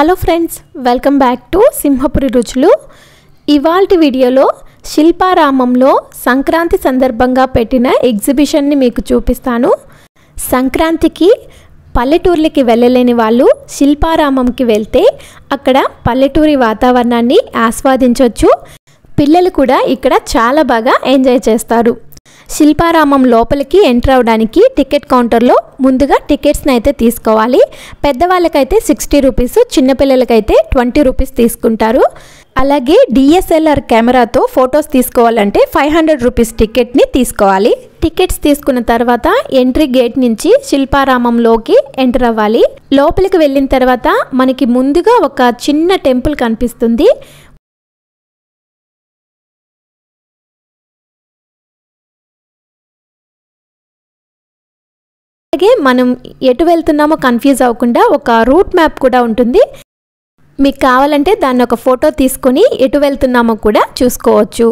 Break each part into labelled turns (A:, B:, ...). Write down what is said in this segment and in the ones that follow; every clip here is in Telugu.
A: hello friends welcome back to Simhapuri Ruchulu ఇవాల్టి వీడియోలో శిల్పారామంలో సంక్రాంతి సందర్భంగా పెట్టిన ఎగ్జిబిషన్ని మీకు చూపిస్తాను సంక్రాంతికి పల్లెటూర్లకి వెళ్ళలేని వాళ్ళు శిల్పారామంకి వెళ్తే అక్కడ పల్లెటూరి వాతావరణాన్ని ఆస్వాదించవచ్చు పిల్లలు కూడా ఇక్కడ చాలా బాగా ఎంజాయ్ చేస్తారు శిల్పారామం లోపలికి ఎంటర్ అవడానికి టికెట్ కౌంటర్లో ముందుగా టికెట్స్ని అయితే తీసుకోవాలి పెద్దవాళ్ళకైతే సిక్స్టీ రూపీస్ చిన్నపిల్లలకైతే ట్వంటీ రూపీస్ తీసుకుంటారు అలాగే డిఎస్ఎల్ఆర్ కెమెరాతో ఫొటోస్ తీసుకోవాలంటే ఫైవ్ హండ్రెడ్ రూపీస్ టికెట్ని తీసుకోవాలి టికెట్స్ తీసుకున్న తర్వాత ఎంట్రీ గేట్ నుంచి శిల్పారామంలోకి ఎంటర్ అవ్వాలి లోపలికి వెళ్ళిన తర్వాత మనకి ముందుగా ఒక చిన్న టెంపుల్ కనిపిస్తుంది అలాగే మనం ఎటు వెళ్తున్నామో కన్ఫ్యూజ్ అవ్వకుండా ఒక రూట్ మ్యాప్ కూడా ఉంటుంది మీకు కావాలంటే దాన్ని ఒక ఫోటో తీసుకొని ఎటు వెళ్తున్నామో కూడా చూసుకోవచ్చు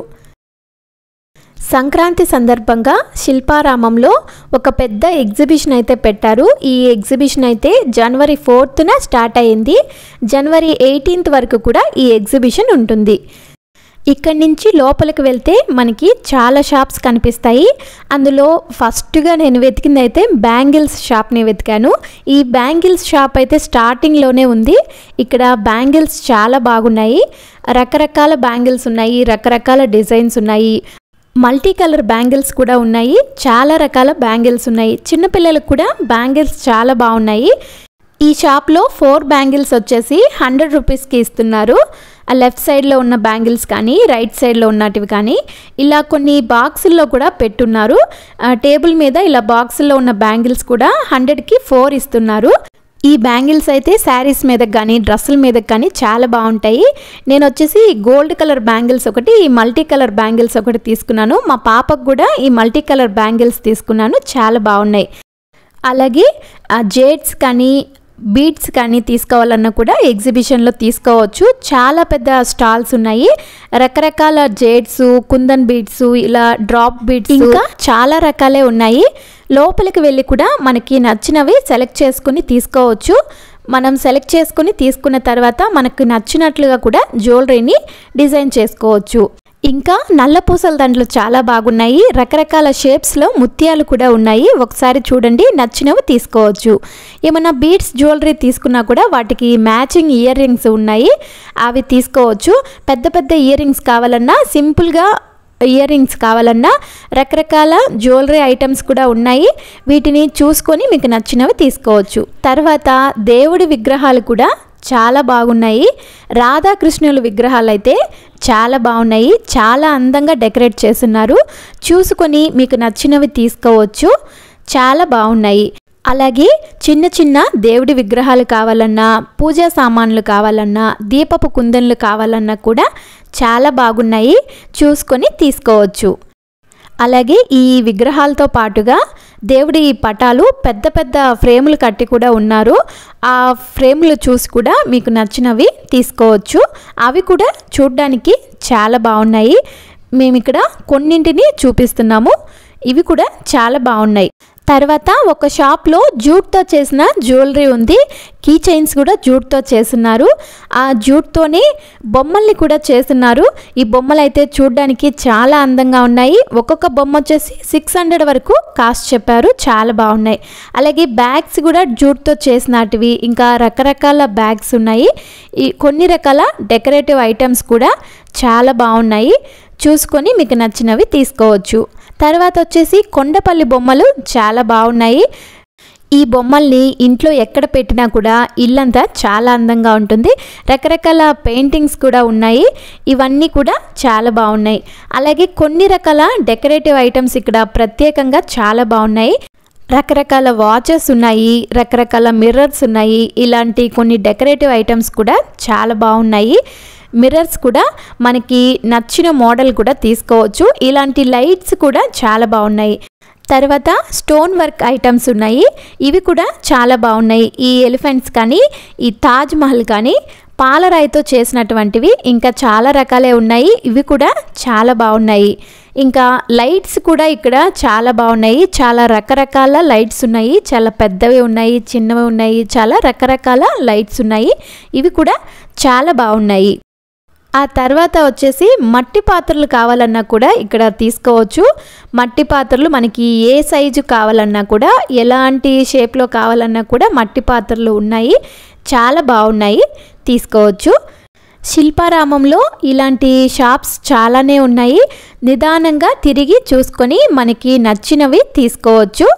A: సంక్రాంతి సందర్భంగా శిల్పారామంలో ఒక పెద్ద ఎగ్జిబిషన్ అయితే పెట్టారు ఈ ఎగ్జిబిషన్ అయితే జనవరి ఫోర్త్న స్టార్ట్ అయింది జనవరి ఎయిటీన్త్ వరకు కూడా ఈ ఎగ్జిబిషన్ ఉంటుంది ఇక్కడి నుంచి లోపలికి వెళ్తే మనకి చాలా షాప్స్ కనిపిస్తాయి అందులో ఫస్ట్గా నేను వెతికింది అయితే బ్యాంగిల్స్ షాప్ని వెతికాను ఈ బ్యాంగిల్స్ షాప్ అయితే స్టార్టింగ్లోనే ఉంది ఇక్కడ బ్యాంగిల్స్ చాలా బాగున్నాయి రకరకాల బ్యాంగిల్స్ ఉన్నాయి రకరకాల డిజైన్స్ ఉన్నాయి మల్టీ కలర్ బ్యాంగిల్స్ కూడా ఉన్నాయి చాలా రకాల బ్యాంగిల్స్ ఉన్నాయి చిన్నపిల్లలకు కూడా బ్యాంగిల్స్ చాలా బాగున్నాయి ఈ షాప్లో ఫోర్ బ్యాంగిల్స్ వచ్చేసి హండ్రెడ్ రూపీస్కి ఇస్తున్నారు ఆ లెఫ్ట్ సైడ్లో ఉన్న బ్యాంగిల్స్ కానీ రైట్ సైడ్లో ఉన్నటివి కానీ ఇలా కొన్ని బాక్సుల్లో కూడా పెట్టున్నారు టేబుల్ మీద ఇలా బాక్సుల్లో ఉన్న బ్యాంగిల్స్ కూడా హండ్రెడ్కి ఫోర్ ఇస్తున్నారు ఈ బ్యాంగిల్స్ అయితే శారీస్ మీద కానీ డ్రెస్సుల మీద కానీ చాలా బాగుంటాయి నేను వచ్చేసి గోల్డ్ కలర్ బ్యాంగిల్స్ ఒకటి ఈ మల్టీ కలర్ బ్యాంగిల్స్ ఒకటి తీసుకున్నాను మా పాపకు కూడా ఈ మల్టీ కలర్ బ్యాంగిల్స్ తీసుకున్నాను చాలా బాగున్నాయి అలాగే జేడ్స్ కానీ బీడ్స్ కానీ తీసుకోవాలన్నా కూడా ఎగ్జిబిషన్లో తీసుకోవచ్చు చాలా పెద్ద స్టాల్స్ ఉన్నాయి రకరకాల జేడ్స్ కుందన్ బీడ్స్ ఇలా డ్రాప్ బీడ్స్ ఇంకా చాలా రకాలే ఉన్నాయి లోపలికి వెళ్ళి కూడా మనకి నచ్చినవి సెలెక్ట్ చేసుకుని తీసుకోవచ్చు మనం సెలెక్ట్ చేసుకుని తీసుకున్న తర్వాత మనకు నచ్చినట్లుగా కూడా జ్యువెలరీని డిజైన్ చేసుకోవచ్చు ఇంకా నల్ల పూసల దండలు చాలా బాగున్నాయి రకరకాల షేప్స్లో ముత్యాలు కూడా ఉన్నాయి ఒకసారి చూడండి నచ్చినవి తీసుకోవచ్చు ఏమైనా బీడ్స్ జ్యువెలరీ తీసుకున్నా కూడా వాటికి మ్యాచింగ్ ఇయర్ రింగ్స్ ఉన్నాయి అవి తీసుకోవచ్చు పెద్ద పెద్ద ఇయర్ రింగ్స్ కావాలన్నా సింపుల్గా ఇయర్ రింగ్స్ కావాలన్నా రకరకాల జ్యువెలరీ ఐటమ్స్ కూడా ఉన్నాయి వీటిని చూసుకొని మీకు నచ్చినవి తీసుకోవచ్చు తర్వాత దేవుడి విగ్రహాలు కూడా చాలా బాగున్నాయి రాధాకృష్ణుల విగ్రహాలు అయితే చాలా బాగున్నాయి చాలా అందంగా డెకరేట్ చేస్తున్నారు చూసుకొని మీకు నచ్చినవి తీసుకోవచ్చు చాలా బాగున్నాయి అలాగే చిన్న చిన్న దేవుడి విగ్రహాలు కావాలన్నా పూజా సామాన్లు కావాలన్నా దీపపు కుందన్లు కావాలన్నా కూడా చాలా బాగున్నాయి చూసుకొని తీసుకోవచ్చు అలాగే ఈ విగ్రహాలతో పాటుగా దేవుడి పటాలు పెద్ద పెద్ద ఫ్రేములు కట్టి కూడా ఉన్నారు ఆ ఫ్రేములు చూసి కూడా మీకు నచ్చినవి తీసుకోవచ్చు అవి కూడా చూడ్డానికి చాలా బాగున్నాయి మేము ఇక్కడ కొన్నింటిని చూపిస్తున్నాము ఇవి కూడా చాలా బాగున్నాయి తర్వాత ఒక షాప్లో జూట్తో చేసిన జ్యువెలరీ ఉంది కీ చైన్స్ కూడా జూట్తో చేస్తున్నారు ఆ జూట్తోనే బొమ్మల్ని కూడా చేస్తున్నారు ఈ బొమ్మలు అయితే చూడడానికి చాలా అందంగా ఉన్నాయి ఒక్కొక్క బొమ్మ వచ్చేసి సిక్స్ హండ్రెడ్ వరకు కాస్ట్ చెప్పారు చాలా బాగున్నాయి అలాగే బ్యాగ్స్ కూడా జూట్తో చేసినటివి ఇంకా రకరకాల బ్యాగ్స్ ఉన్నాయి ఈ కొన్ని రకాల డెకరేటివ్ ఐటమ్స్ కూడా చాలా బాగున్నాయి చూసుకొని మీకు నచ్చినవి తీసుకోవచ్చు తర్వాత వచ్చేసి కొండపల్లి బొమ్మలు చాలా బాగున్నాయి ఈ బొమ్మల్ని ఇంట్లో ఎక్కడ పెట్టినా కూడా ఇల్లంతా చాలా అందంగా ఉంటుంది రకరకాల పెయింటింగ్స్ కూడా ఉన్నాయి ఇవన్నీ కూడా చాలా బాగున్నాయి అలాగే కొన్ని రకాల డెకరేటివ్ ఐటమ్స్ ఇక్కడ ప్రత్యేకంగా చాలా బాగున్నాయి రకరకాల వాచెస్ ఉన్నాయి రకరకాల మిర్రర్స్ ఉన్నాయి ఇలాంటి కొన్ని డెకరేటివ్ ఐటమ్స్ కూడా చాలా బాగున్నాయి మిర్రర్స్ కూడా మనకి నచ్చిన మోడల్ కూడా తీసుకోవచ్చు ఇలాంటి లైట్స్ కూడా చాలా బాగున్నాయి తర్వాత స్టోన్ వర్క్ ఐటమ్స్ ఉన్నాయి ఇవి కూడా చాలా బాగున్నాయి ఈ ఎలిఫెంట్స్ కానీ ఈ తాజ్ మహల్ కానీ పాలరాయితో చేసినటువంటివి ఇంకా చాలా రకాలే ఉన్నాయి ఇవి కూడా చాలా బాగున్నాయి ఇంకా లైట్స్ కూడా ఇక్కడ చాలా బాగున్నాయి చాలా రకరకాల లైట్స్ ఉన్నాయి చాలా పెద్దవి ఉన్నాయి చిన్నవి ఉన్నాయి చాలా రకరకాల లైట్స్ ఉన్నాయి ఇవి కూడా చాలా బాగున్నాయి ఆ తర్వాత వచ్చేసి మట్టి పాత్రలు కావాలన్నా కూడా ఇక్కడ తీసుకోవచ్చు మట్టి పాత్రలు మనకి ఏ సైజు కావాలన్నా కూడా ఎలాంటి షేప్లో కావాలన్నా కూడా మట్టి పాత్రలు ఉన్నాయి చాలా బాగున్నాయి తీసుకోవచ్చు శిల్పారామంలో ఇలాంటి షాప్స్ చాలానే ఉన్నాయి నిదానంగా తిరిగి చూసుకొని మనకి నచ్చినవి తీసుకోవచ్చు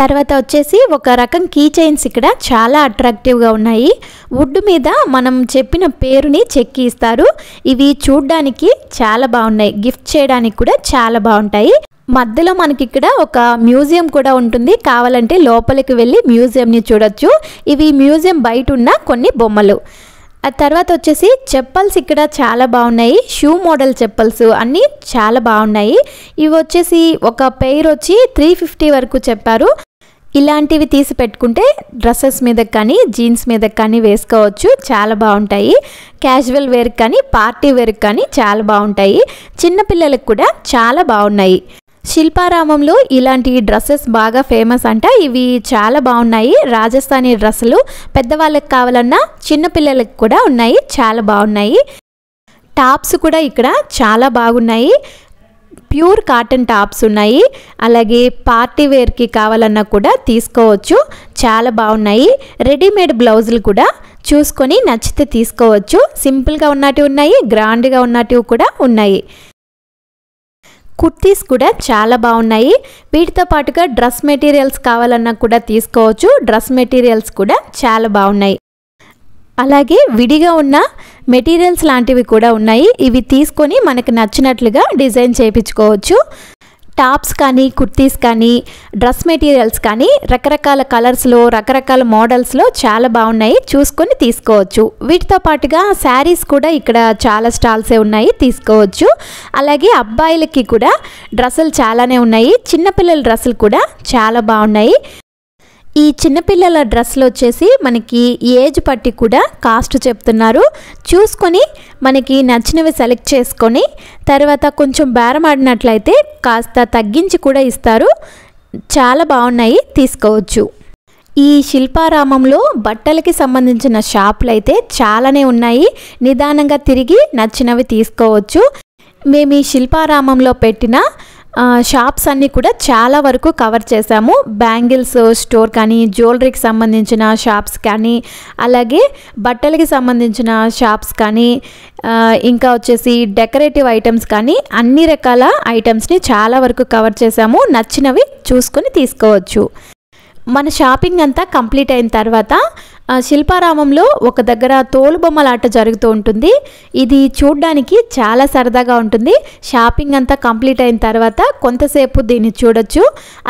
A: తర్వాత వచ్చేసి ఒక రకం కీ చైన్స్ ఇక్కడ చాలా అట్రాక్టివ్గా ఉన్నాయి వుడ్ మీద మనం చెప్పిన పేరుని చెక్కి ఇస్తారు ఇవి చూడ్డానికి చాలా బాగున్నాయి గిఫ్ట్ చేయడానికి కూడా చాలా బాగుంటాయి మధ్యలో మనకి ఇక్కడ ఒక మ్యూజియం కూడా ఉంటుంది కావాలంటే లోపలికి వెళ్ళి మ్యూజియంని చూడొచ్చు ఇవి మ్యూజియం బయట ఉన్న కొన్ని బొమ్మలు ఆ తర్వాత వచ్చేసి చెప్పల్స్ ఇక్కడ చాలా బాగున్నాయి షూ మోడల్ చెప్పల్స్ అన్నీ చాలా బాగున్నాయి ఇవి వచ్చేసి ఒక పెయిర్ వచ్చి త్రీ ఫిఫ్టీ వరకు చెప్పారు ఇలాంటివి తీసి పెట్టుకుంటే డ్రెస్సెస్ మీద కానీ జీన్స్ మీద కానీ వేసుకోవచ్చు చాలా బాగుంటాయి క్యాజువల్ వేర్ కానీ పార్టీ వేర్ కానీ చాలా బాగుంటాయి చిన్నపిల్లలకు కూడా చాలా బాగున్నాయి శిల్పారామంలో ఇలాంటి డ్రెస్సెస్ బాగా ఫేమస్ అంట ఇవి చాలా బాగున్నాయి రాజస్థానీ డ్రెస్సులు పెద్దవాళ్ళకి కావాలన్నా చిన్నపిల్లలకి కూడా ఉన్నాయి చాలా బాగున్నాయి టాప్స్ కూడా ఇక్కడ చాలా బాగున్నాయి ప్యూర్ కాటన్ టాప్స్ ఉన్నాయి అలాగే పార్టీ వేర్కి కావాలన్నా కూడా తీసుకోవచ్చు చాలా బాగున్నాయి రెడీమేడ్ బ్లౌజులు కూడా చూసుకొని నచ్చితే తీసుకోవచ్చు సింపుల్గా ఉన్నట్టు ఉన్నాయి గ్రాండ్గా ఉన్నట్టు కూడా ఉన్నాయి కుర్తీస్ కూడా చాలా బాగున్నాయి వీటితో పాటుగా డ్రెస్ మెటీరియల్స్ కావాలన్నా కూడా తీసుకోవచ్చు డ్రెస్ మెటీరియల్స్ కూడా చాలా బాగున్నాయి అలాగే విడిగా ఉన్న మెటీరియల్స్ లాంటివి కూడా ఉన్నాయి ఇవి తీసుకొని మనకు నచ్చినట్లుగా డిజైన్ చేయించుకోవచ్చు టాప్స్ కానీ కుర్తీస్ కానీ డ్రెస్ మెటీరియల్స్ కానీ రకరకాల కలర్స్లో రకరకాల మోడల్స్లో చాలా బాగున్నాయి చూసుకొని తీసుకోవచ్చు వీటితో పాటుగా శారీస్ కూడా ఇక్కడ చాలా స్టాల్సే ఉన్నాయి తీసుకోవచ్చు అలాగే అబ్బాయిలకి కూడా డ్రెస్సులు చాలానే ఉన్నాయి చిన్నపిల్లల డ్రెస్సులు కూడా చాలా బాగున్నాయి ఈ చిన్నపిల్లల డ్రెస్సులు వచ్చేసి మనకి ఏజ్ పట్టి కూడా కాస్ట్ చెప్తున్నారు చూసుకొని మనకి నచ్చినవి సెలెక్ట్ చేసుకొని తర్వాత కొంచెం బేరమాడినట్లయితే కాస్త తగ్గించి కూడా ఇస్తారు చాలా బాగున్నాయి తీసుకోవచ్చు ఈ శిల్పారామంలో బట్టలకి సంబంధించిన షాపులు అయితే చాలానే ఉన్నాయి నిదానంగా తిరిగి నచ్చినవి తీసుకోవచ్చు మేము ఈ శిల్పారామంలో పెట్టిన షాప్స్ అన్నీ కూడా చాలా వరకు కవర్ చేశాము బ్యాంగిల్స్ స్టోర్ కానీ జ్యువెలరీకి సంబంధించిన షాప్స్ కానీ అలాగే బట్టలకి సంబంధించిన షాప్స్ కానీ ఇంకా వచ్చేసి డెకరేటివ్ ఐటమ్స్ కానీ అన్ని రకాల ఐటమ్స్ని చాలా వరకు కవర్ చేశాము నచ్చినవి చూసుకొని తీసుకోవచ్చు మన షాపింగ్ అంతా కంప్లీట్ అయిన తర్వాత శిల్పారామంలో ఒక దగ్గర తోలుబొమ్మలాట జరుగుతూ ఉంటుంది ఇది చూడడానికి చాలా సరదాగా ఉంటుంది షాపింగ్ అంతా కంప్లీట్ అయిన తర్వాత కొంతసేపు దీన్ని చూడొచ్చు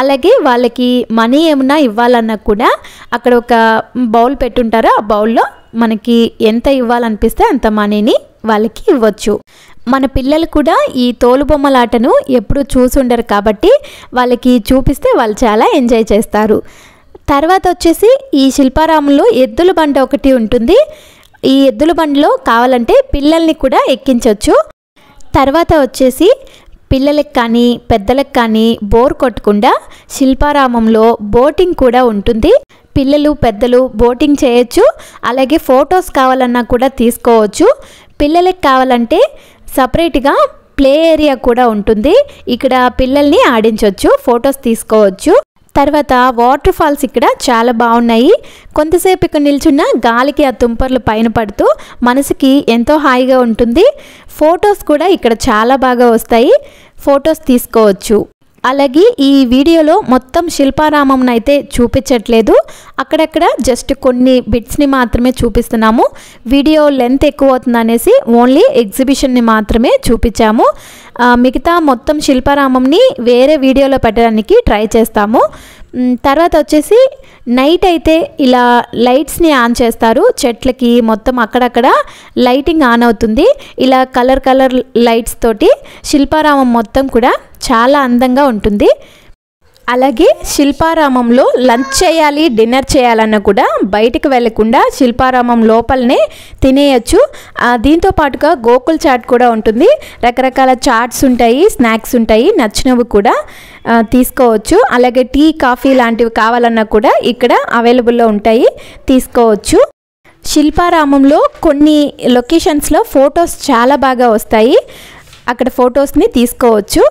A: అలాగే వాళ్ళకి మనీ ఏమన్నా ఇవ్వాలన్నా కూడా అక్కడ ఒక బౌల్ పెట్టుంటారు ఆ బౌల్లో మనకి ఎంత ఇవ్వాలనిపిస్తే అంత మనీని వాళ్ళకి ఇవ్వచ్చు మన పిల్లలు కూడా ఈ తోలుబొమ్మలాటను ఎప్పుడూ చూసుండరు కాబట్టి వాళ్ళకి చూపిస్తే వాళ్ళు చాలా ఎంజాయ్ చేస్తారు తర్వాత వచ్చేసి ఈ శిల్పారామంలో ఎద్దుల బండ ఒకటి ఉంటుంది ఈ ఎద్దుల బండిలో కావాలంటే పిల్లల్ని కూడా ఎక్కించవచ్చు తర్వాత వచ్చేసి పిల్లలకు కానీ పెద్దలకు కానీ బోర్ కొట్టకుండా శిల్పారామంలో బోటింగ్ కూడా ఉంటుంది పిల్లలు పెద్దలు బోటింగ్ చేయొచ్చు అలాగే ఫొటోస్ కావాలన్నా కూడా తీసుకోవచ్చు పిల్లలకు కావాలంటే సపరేట్గా ప్లే ఏరియా కూడా ఉంటుంది ఇక్కడ పిల్లల్ని ఆడించవచ్చు ఫొటోస్ తీసుకోవచ్చు తర్వాత వాటర్ ఫాల్స్ ఇక్కడ చాలా బాగున్నాయి కొంతసేపు ఇక్కడ నిల్చున్న గాలికి ఆ తుంపర్లు పైన పడుతూ మనసుకి ఎంతో హాయిగా ఉంటుంది ఫొటోస్ కూడా ఇక్కడ చాలా బాగా వస్తాయి ఫొటోస్ తీసుకోవచ్చు అలాగే ఈ వీడియోలో మొత్తం శిల్పారామం అయితే చూపించట్లేదు అక్కడక్కడ జస్ట్ కొన్ని బిట్స్ని మాత్రమే చూపిస్తున్నాము వీడియో లెంత్ ఎక్కువ అవుతుంది అనేసి ఓన్లీ ఎగ్జిబిషన్ని మాత్రమే చూపించాము మిగతా మొత్తం శిల్పారామంని వేరే వీడియోలో పెట్టడానికి ట్రై చేస్తాము తర్వాత వచ్చేసి నైట్ అయితే ఇలా లైట్స్ని ఆన్ చేస్తారు చెట్లకి మొత్తం అక్కడక్కడ లైటింగ్ ఆన్ అవుతుంది ఇలా కలర్ కలర్ లైట్స్ తోటి శిల్పారామం మొత్తం కూడా చాలా అందంగా ఉంటుంది అలాగే శిల్పారామంలో లంచ్ చేయాలి డిన్నర్ చేయాలన్నా కూడా బయటకు వెళ్లకుండా శిల్పారామం లోపలనే తినేయచ్చు దీంతో పాటుగా గోకుల్ చాట్ కూడా ఉంటుంది రకరకాల చాట్స్ ఉంటాయి స్నాక్స్ ఉంటాయి నచ్చినవి కూడా తీసుకోవచ్చు అలాగే టీ కాఫీ లాంటివి కావాలన్నా కూడా ఇక్కడ అవైలబుల్లో ఉంటాయి తీసుకోవచ్చు శిల్పారామంలో కొన్ని లొకేషన్స్లో ఫొటోస్ చాలా బాగా వస్తాయి అక్కడ ఫొటోస్ని తీసుకోవచ్చు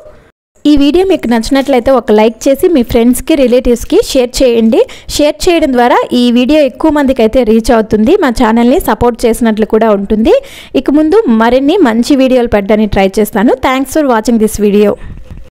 A: ఈ వీడియో మీకు నచ్చినట్లయితే ఒక లైక్ చేసి మీ ఫ్రెండ్స్కి రిలేటివ్స్కి షేర్ చేయండి షేర్ చేయడం ద్వారా ఈ వీడియో ఎక్కువ మందికి అయితే రీచ్ అవుతుంది మా ఛానల్ని సపోర్ట్ చేసినట్లు కూడా ఉంటుంది ఇక ముందు మరిన్ని మంచి వీడియోలు పెట్టడానికి ట్రై చేస్తాను thanks for watching this video